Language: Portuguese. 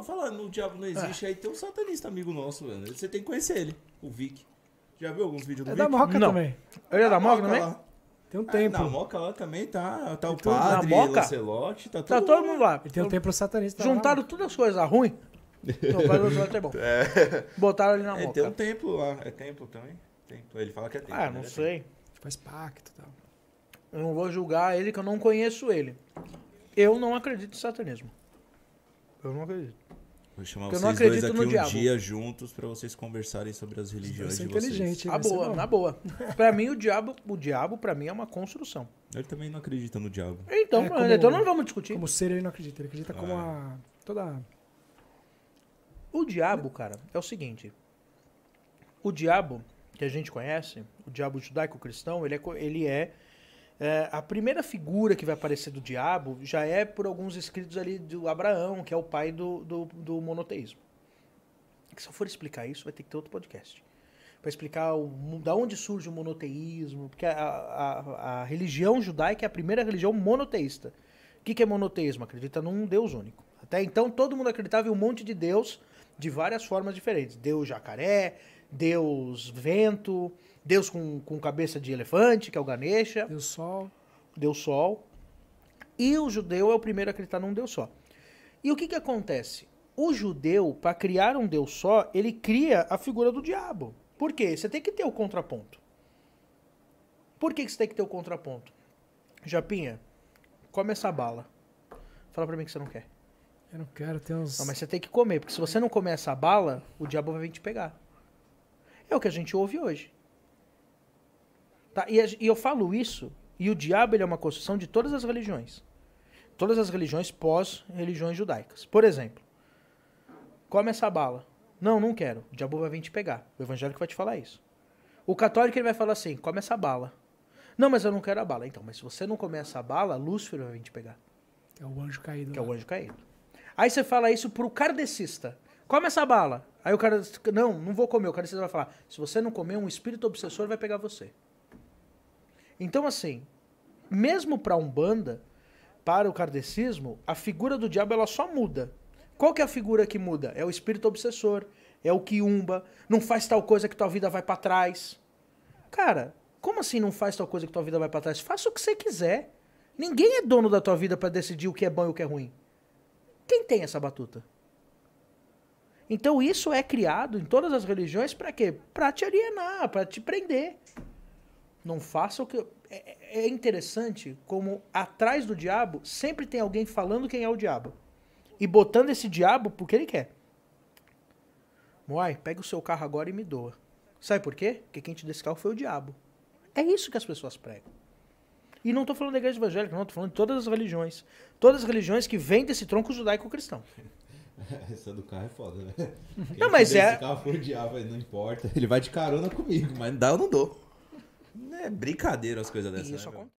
tava falando, diabo não existe. É. Aí tem um satanista amigo nosso, mano. Você tem que conhecer ele, o Vic. Já viu alguns vídeos do é Vic? É da Moca não. também. Ele é da, ah, Moca, também? Lá. Tem um templo. Ah, na Moca lá também tá, tá o tudo, padre, o Lancelote, tá, tá todo mundo lá. E tem um templo satanista Juntaram né? todas as coisas ruins. Então, o Lancelote é bom. É. Botaram ele na é, Moca. É, tem um templo lá. É templo também? Templo. Ele fala que é templo. Ah, né? não né? sei. Faz pacto e tal. Eu não vou julgar ele, que eu não conheço ele. Eu não acredito em satanismo. Eu não acredito. Vou chamar Porque vocês dois aqui um diabo. dia juntos para vocês conversarem sobre as religiões é de vocês. Né? Ah, inteligente, Na boa, na boa. Para mim o diabo, o diabo para mim é uma construção. Ele também não acredita no diabo. Então, É, como- então não vamos discutir. Como ser, ele não acredita. Ele acredita como ah, é. a. Toda. O diabo, cara, é o seguinte. O diabo que a gente conhece, o diabo judaico-cristão, ele é, ele é é, a primeira figura que vai aparecer do diabo já é por alguns escritos ali do Abraão, que é o pai do, do, do monoteísmo. Que se eu for explicar isso, vai ter que ter outro podcast. Para explicar o, da onde surge o monoteísmo, porque a, a, a religião judaica é a primeira religião monoteísta. O que, que é monoteísmo? Acredita num Deus único. Até então todo mundo acreditava em um monte de Deus de várias formas diferentes. Deus jacaré, Deus Vento, Deus com, com cabeça de elefante, que é o Ganesha. Deus Sol. Deus Sol. E o judeu é o primeiro a acreditar num Deus só. E o que, que acontece? O judeu, para criar um Deus só, ele cria a figura do diabo. Por quê? Você tem que ter o contraponto. Por que, que você tem que ter o contraponto? Japinha, come essa bala. Fala pra mim que você não quer. Eu não quero, tem uns. Não, mas você tem que comer, porque se você não comer essa bala, o diabo vai vir te pegar. É o que a gente ouve hoje. Tá? E, e eu falo isso, e o diabo ele é uma construção de todas as religiões. Todas as religiões pós-religiões judaicas. Por exemplo, come essa bala. Não, não quero. O diabo vai vir te pegar. O evangélico vai te falar isso. O católico ele vai falar assim: come essa bala. Não, mas eu não quero a bala. Então, mas se você não comer essa bala, Lúcifer vai vir te pegar. é o anjo caído. Que é né? o anjo caído. Aí você fala isso pro kardecista come essa bala. Aí o cara, não, não vou comer. O cara vai falar, se você não comer, um espírito obsessor vai pegar você. Então, assim, mesmo para Umbanda, para o kardecismo, a figura do diabo ela só muda. Qual que é a figura que muda? É o espírito obsessor, é o quiumba, não faz tal coisa que tua vida vai para trás. Cara, como assim não faz tal coisa que tua vida vai para trás? Faça o que você quiser. Ninguém é dono da tua vida para decidir o que é bom e o que é ruim. Quem tem essa batuta? Então isso é criado em todas as religiões para quê? Para te alienar, para te prender. Não faça o que. É, é interessante como atrás do diabo sempre tem alguém falando quem é o diabo e botando esse diabo porque ele quer. Moai, pega o seu carro agora e me doa. Sabe por quê? Porque quem te deu esse carro foi o diabo. É isso que as pessoas pregam. E não estou falando da igreja evangélica, não, estou falando de todas as religiões. Todas as religiões que vêm desse tronco judaico-cristão. Essa do carro é foda, né? Quem não, mas é. Se carro for diabo, não importa. Ele vai de carona comigo, mas dá ou não dou. É brincadeira as coisas dessas. Isso né,